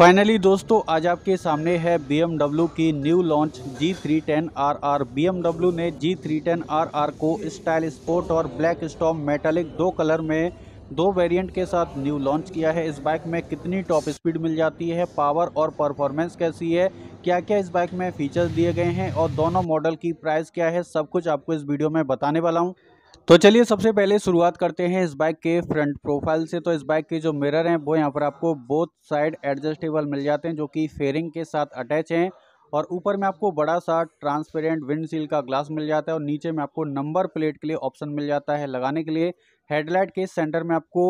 finally दोस्तों आज आपके सामने है बीएमडब्ल्यू की new launch G three ten R R ने G three ten R R को स्टाइल स्पोर्ट और ब्लैक स्टॉम मेटालिक दो कलर में दो वेरिएंट के साथ न्यू लॉन्च किया है इस बाइक में कितनी टॉप स्पीड मिल जाती है पावर और परफॉर्मेंस कैसी है क्या क्या इस बाइक में फीचर्स दिए गए हैं और दोनों मॉडल की प्राइस क्या है सब कुछ आपको इस वीडियो में बताने वाला हूँ तो चलिए सबसे पहले शुरुआत करते हैं इस बाइक के फ्रंट प्रोफाइल से तो इस बाइक के जो मिरर हैं वो यहाँ पर आपको बोथ साइड एडजस्टेबल मिल जाते हैं जो कि फेयरिंग के साथ अटैच हैं और ऊपर में आपको बड़ा सा ट्रांसपेरेंट विंडशील का ग्लास मिल जाता है और नीचे में आपको नंबर प्लेट के लिए ऑप्शन मिल जाता है लगाने के लिए हेडलाइट के सेंटर में आपको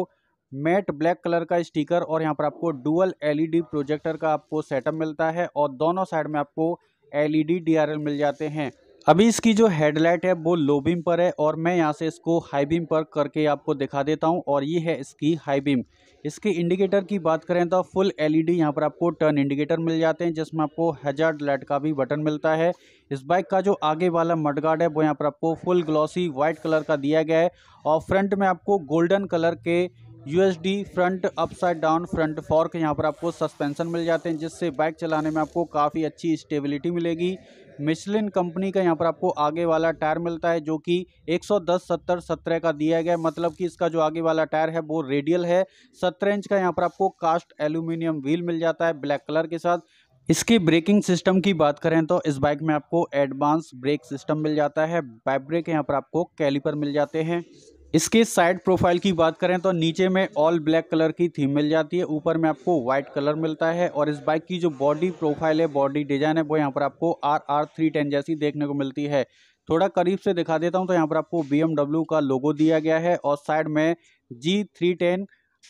मेट ब्लैक कलर का स्टिकर और यहाँ पर आपको डुअल एलईडी प्रोजेक्टर का आपको सेटअप मिलता है और दोनों साइड में आपको एलईडी डीआरएल e मिल जाते हैं अभी इसकी जो हेडलाइट है वो लो बीम पर है और मैं यहाँ से इसको हाई बीम पर करके आपको दिखा देता हूँ और ये है इसकी हाई बीम इसके इंडिकेटर की बात करें तो फुल एलईडी यहाँ पर आपको टर्न इंडिकेटर मिल जाते हैं जिसमें आपको हजार्ड लाइट का भी बटन मिलता है इस बाइक का जो आगे वाला मडगार्ड है वो यहाँ पर आपको फुल ग्लॉसी वाइट कलर का दिया गया है और फ्रंट में आपको गोल्डन कलर के U front upside down front fork यहाँ पर आपको सस्पेंशन मिल जाते हैं जिससे बाइक चलाने में आपको काफ़ी अच्छी स्टेबिलिटी मिलेगी मिशलिन कंपनी का यहाँ पर आपको आगे वाला टायर मिलता है जो कि 110 70 17 का दिया गया है मतलब कि इसका जो आगे वाला टायर है वो रेडियल है सत्रह इंच का यहाँ पर आपको कास्ट एल्यूमिनियम व्हील मिल जाता है ब्लैक कलर के साथ इसकी ब्रेकिंग सिस्टम की बात करें तो इस बाइक में आपको एडवांस ब्रेक सिस्टम मिल जाता है बैक ब्रेक यहाँ पर आपको कैलीपर मिल जाते हैं इसके साइड प्रोफाइल की बात करें तो नीचे में ऑल ब्लैक कलर की थीम मिल जाती है ऊपर में आपको व्हाइट कलर मिलता है और इस बाइक की जो बॉडी प्रोफाइल है बॉडी डिजाइन है वो यहाँ पर आपको आर आर थ्री टेन जैसी देखने को मिलती है थोड़ा करीब से दिखा देता हूँ तो यहाँ पर आपको बी का लोगो दिया गया है और साइड में G three ten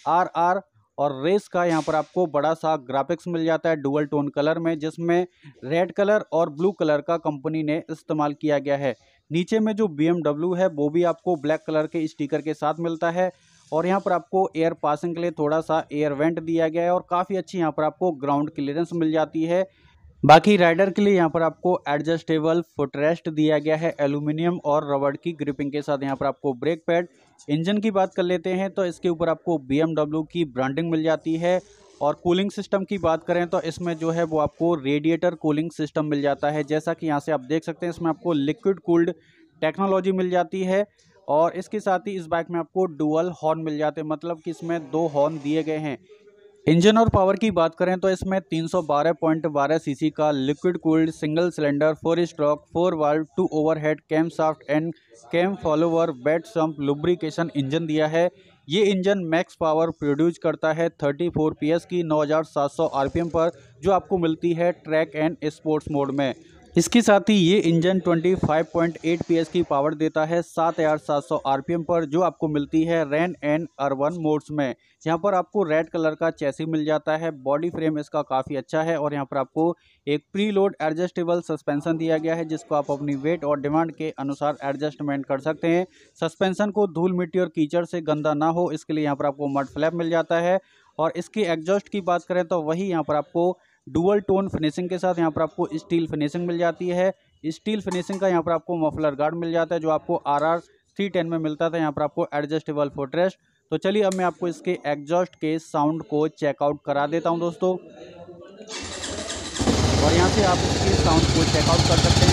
R R और रेस का यहाँ पर आपको बड़ा सा ग्राफिक्स मिल जाता है डुअल टोन कलर में जिसमें रेड कलर और ब्लू कलर का कंपनी ने इस्तेमाल किया गया है नीचे में जो बी है वो भी आपको ब्लैक कलर के स्टीकर के साथ मिलता है और यहाँ पर आपको एयर पासिंग के लिए थोड़ा सा एयर वेंट दिया गया है और काफ़ी अच्छी यहाँ पर आपको ग्राउंड क्लियरेंस मिल जाती है बाकी राइडर के लिए यहाँ पर आपको एडजस्टेबल फुटरेस्ट दिया गया है एल्यूमिनियम और रबड़ की ग्रिपिंग के साथ यहाँ पर आपको ब्रेक पैड इंजन की बात कर लेते हैं तो इसके ऊपर आपको बी की ब्रांडिंग मिल जाती है और कूलिंग सिस्टम की बात करें तो इसमें जो है वो आपको रेडिएटर कूलिंग सिस्टम मिल जाता है जैसा कि यहाँ से आप देख सकते हैं इसमें आपको लिक्विड कूल्ड टेक्नोलॉजी मिल जाती है और इसके साथ ही इस बाइक में आपको डुअल हॉर्न मिल जाते हैं मतलब कि इसमें दो हॉर्न दिए गए हैं इंजन और पावर की बात करें तो इसमें 312.12 सीसी का liquid cooled single cylinder four stroke four valve to overhead cam shaft and cam follower bat sump lubrication engine दिया है ये इंजन मैक्स पावर प्रोड्यूस करता है 34 फोर की 9700 आरपीएम पर जो आपको मिलती है ट्रैक एंड स्पोर्ट्स मोड में इसके साथ ही ये इंजन 25.8 पीएस की पावर देता है सात हज़ार सात सौ आरपीएम पर जो आपको मिलती है रैन एंड अर्बन मोड्स में यहाँ पर आपको रेड कलर का चैसी मिल जाता है बॉडी फ्रेम इसका काफ़ी अच्छा है और यहाँ पर आपको एक प्री लोड एडजस्टेबल सस्पेंसन दिया गया है जिसको आप अपनी वेट और डिमांड के अनुसार एडजस्टमेंट कर सकते हैं सस्पेंसन को धूल मिट्टी और कीचड़ से गंदा ना हो इसके लिए यहाँ पर आपको मड फ्लैप मिल जाता है और इसकी एग्जॉस्ट की बात करें तो वही यहाँ पर आपको डुअल टोन फिनिशिंग के साथ यहाँ पर आपको स्टील फिनिशिंग मिल जाती है स्टील फिनिशिंग का यहाँ पर आपको मफलर गार्ड मिल जाता है जो आपको आर आर थ्री टेन में मिलता था यहाँ पर आपको एडजस्टेबल फुटरेस्ट तो चलिए अब मैं आपको इसके एग्जॉस्ट के साउंड को चेकआउट करा देता हूँ दोस्तों और यहाँ से आप इसके साउंड को चेकआउट कर सकते हैं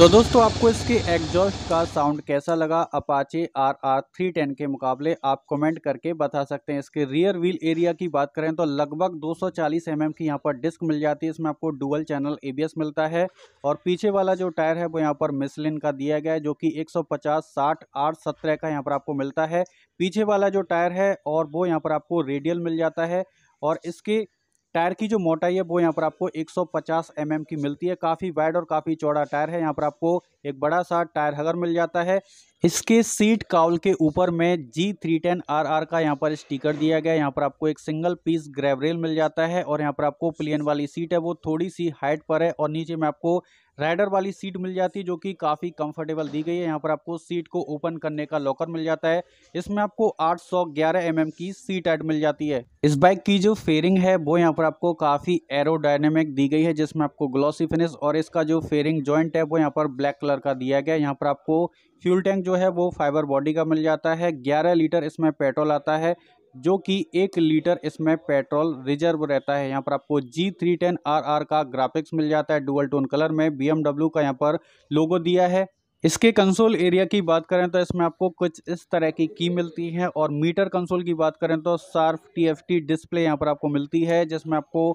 तो दोस्तों आपको इसके एग्जॉस्ट का साउंड कैसा लगा Apache R R three ten के मुकाबले आप कमेंट करके बता सकते हैं इसके रियर व्हील एरिया की बात करें तो लगभग 240 एम की यहाँ पर डिस्क मिल जाती है इसमें आपको डुअल चैनल एबीएस मिलता है और पीछे वाला जो टायर है वो यहाँ पर मिसलिन का दिया गया है जो कि 150 60 आठ सत्रह का यहाँ पर आपको मिलता है पीछे वाला जो टायर है और वो यहाँ पर आपको रेडियल मिल जाता है और इसके टायर की जो मोटाई है वो यहाँ पर आपको 150 mm की मिलती है काफ़ी वाइड और काफ़ी चौड़ा टायर है यहाँ पर आपको एक बड़ा सा टायर हगर मिल जाता है इसके सीट काउल के ऊपर में G three ten R R का यहाँ पर स्टिकर दिया गया है यहाँ पर आपको एक सिंगल पीस ग्रेवरेल मिल जाता है और यहाँ पर आपको प्लेन वाली सीट है वो थोड़ी सी हाइट पर है और नीचे में आपको राइडर वाली सीट मिल जाती है जो कि काफ़ी कंफर्टेबल दी गई है यहाँ पर आपको सीट को ओपन करने का लॉकर मिल जाता है इसमें आपको 811 सौ mm की सीट एड मिल जाती है इस बाइक की जो फेयरिंग है वो यहाँ पर आपको काफ़ी एरोडाइनेमिक दी गई है जिसमें आपको ग्लॉसी फिनिश और इसका जो फेयरिंग ज्वाइंट है वो यहाँ पर ब्लैक कलर का दिया गया है यहाँ पर आपको फ्यूल टैंक जो है वो फाइबर बॉडी का मिल जाता है ग्यारह लीटर इसमें पेट्रोल आता है जो कि एक लीटर इसमें पेट्रोल रिजर्व रहता है यहाँ पर आपको G three ten R R का ग्राफिक्स मिल जाता है डुअल टोन कलर में बी का यहाँ पर लोगो दिया है इसके कंसोल एरिया की बात करें तो इसमें आपको कुछ इस तरह की की मिलती है और मीटर कंसोल की बात करें तो सार्फ टी डिस्प्ले यहाँ पर आपको मिलती है जिसमें आपको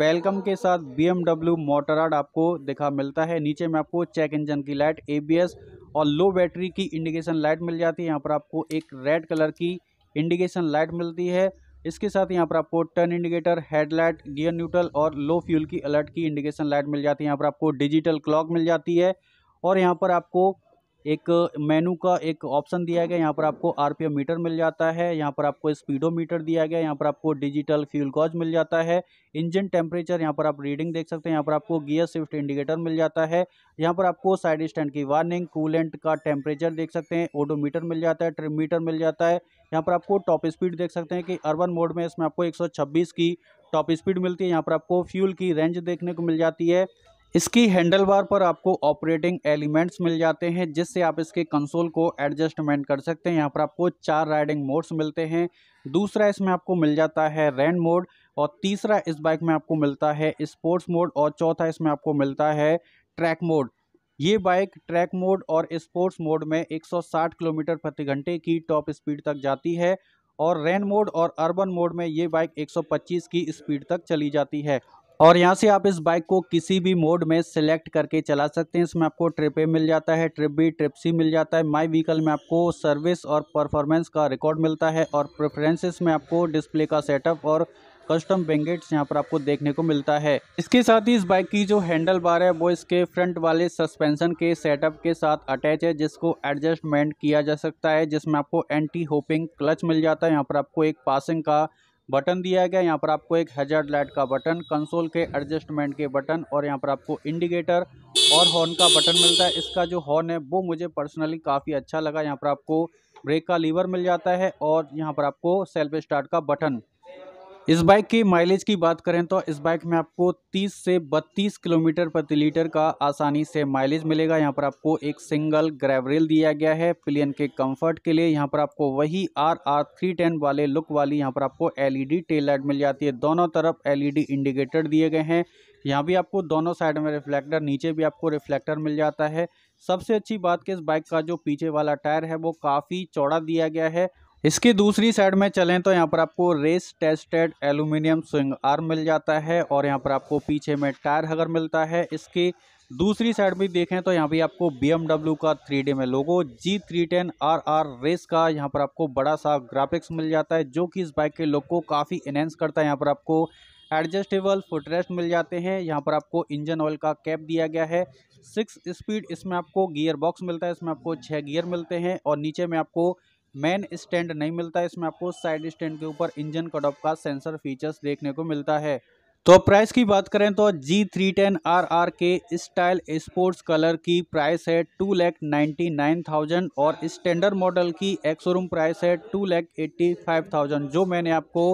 बेलकम के साथ बी डब्ल्यू मोटराड आपको दिखा मिलता है नीचे में आपको चेक इंजन की लाइट एबीएस और लो बैटरी की इंडिकेशन लाइट मिल जाती है यहाँ पर आपको एक रेड कलर की इंडिकेशन लाइट मिलती है इसके साथ यहाँ पर आपको turn indicator headlight gear neutral और लो फ्यूल की अलर्ट की इंडिकेशन लाइट मिल जाती है यहाँ पर आपको डिजिटल क्लॉक मिल जाती है और यहाँ पर आपको एक मेनू का एक ऑप्शन दिया गया यहाँ पर आपको आरपीएम मीटर मिल जाता है यहाँ पर आपको स्पीडोमीटर दिया गया यहाँ पर आपको डिजिटल फ्यूल गॉज मिल जाता है इंजन टेम्परेचर यहाँ पर आप रीडिंग देख सकते हैं यहाँ पर आपको गियर स्विफ्ट इंडिकेटर मिल जाता है यहाँ पर आपको साइड स्टैंड की वार्निंग कूलेंट का टेम्परेचर देख सकते हैं ओडोमीटर मिल जाता है ट्रिम मीटर मिल जाता है यहाँ पर आपको टॉप स्पीड देख सकते हैं कि अर्बन मोड में इसमें आपको एक की टॉप स्पीड मिलती है यहाँ पर आपको फ्यूल की रेंज देखने को मिल जाती है इसकी हैंडल बार पर आपको ऑपरेटिंग एलिमेंट्स मिल जाते हैं जिससे आप इसके कंसोल को एडजस्टमेंट कर सकते हैं यहाँ पर आपको चार राइडिंग मोड्स मिलते हैं दूसरा इसमें आपको मिल जाता है रैन मोड और तीसरा इस बाइक में आपको मिलता है स्पोर्ट्स मोड और चौथा इसमें आपको मिलता है ट्रैक मोड ये बाइक ट्रैक मोड और स्पोर्ट्स मोड में 160 किलोमीटर प्रति घंटे की टॉप स्पीड तक जाती है और रेन मोड और अर्बन मोड में ये बाइक 125 की स्पीड तक चली जाती है और यहाँ से आप इस बाइक को किसी भी मोड में सेलेक्ट करके चला सकते हैं इसमें आपको ट्रिप ए मिल जाता है ट्रिप बी ट्रिप सी मिल जाता है माई व्हीकल में आपको सर्विस और परफॉर्मेंस का रिकॉर्ड मिलता है और प्रेफरेंसेस में आपको डिस्प्ले का सेटअप और कस्टम बेंगेट्स यहाँ पर आपको देखने को मिलता है इसके साथ ही इस बाइक की जो हैंडल बार है वो इसके फ्रंट वाले सस्पेंशन के सेटअप के साथ अटैच है जिसको एडजस्टमेंट किया जा सकता है जिसमें आपको एंटी होपिंग क्लच मिल जाता है यहाँ पर आपको एक पासिंग का बटन दिया गया यहाँ पर आपको एक हजार्ड लाइट का बटन कंसोल के एडजस्टमेंट के बटन और यहाँ पर आपको इंडिकेटर और हॉर्न का बटन मिलता है इसका जो हॉर्न है वो मुझे पर्सनली काफ़ी अच्छा लगा यहाँ पर आपको ब्रेक का लीवर मिल जाता है और यहाँ पर आपको सेल्फ स्टार्ट का बटन इस बाइक की माइलेज की बात करें तो इस बाइक में आपको 30 से 32 किलोमीटर प्रति लीटर का आसानी से माइलेज मिलेगा यहाँ पर आपको एक सिंगल ग्रेवरेल दिया गया है प्लेन के कंफर्ट के लिए यहाँ पर आपको वही आर आर थ्री टेन वाले लुक वाली यहाँ पर आपको एलईडी टेल लाइट मिल जाती है दोनों तरफ एलईडी इंडिकेटर e दिए गए हैं यहाँ भी आपको दोनों साइड में रिफ्लेक्टर नीचे भी आपको रिफ्लेक्टर मिल जाता है सबसे अच्छी बात कि इस बाइक का जो पीछे वाला टायर है वो काफ़ी चौड़ा दिया गया है इसकी दूसरी साइड में चलें तो यहाँ पर आपको race tested aluminium swing arm मिल जाता है और यहाँ पर आपको पीछे में टायर हगर मिलता है इसकी दूसरी साइड भी देखें तो यहाँ भी आपको बी का थ्री में logo G three ten R R race का यहाँ पर आपको बड़ा सा ग्राफिक्स मिल जाता है जो कि इस बाइक के लोग को काफ़ी इनहेंस करता है यहाँ पर आपको एडजस्टेबल फुटरेस्ट मिल जाते हैं यहाँ पर आपको इंजन ऑयल का कैप दिया गया है सिक्स स्पीड इसमें आपको गियर बॉक्स मिलता है इसमें आपको छः गियर मिलते हैं और नीचे में आपको मेन स्टैंड नहीं मिलता है इसमें आपको साइड स्टैंड के ऊपर इंजन कटऑफ का सेंसर फीचर्स देखने को मिलता है तो प्राइस की बात करें तो G three ten R R के स्टाइल स्पोर्ट्स कलर की प्राइस है two lakh ninety nine thousand और स्टैंडर्ड मॉडल की एक्स शोरूम प्राइस है two lakh eighty five thousand जो मैंने आपको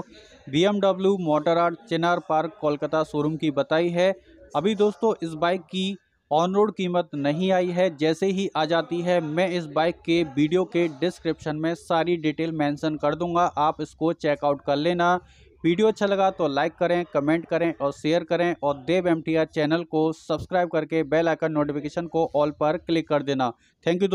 B M W Motorrad Chinar Park Kolkata showroom की बताई है अभी दोस्तों इस बाइक की ऑन रोड कीमत नहीं आई है जैसे ही आ जाती है मैं इस बाइक के वीडियो के डिस्क्रिप्शन में सारी डिटेल मेंशन कर दूंगा आप इसको चेकआउट कर लेना वीडियो अच्छा लगा तो लाइक करें कमेंट करें और शेयर करें और देव एम चैनल को सब्सक्राइब करके बेल आइकन नोटिफिकेशन को ऑल पर क्लिक कर देना थैंक यू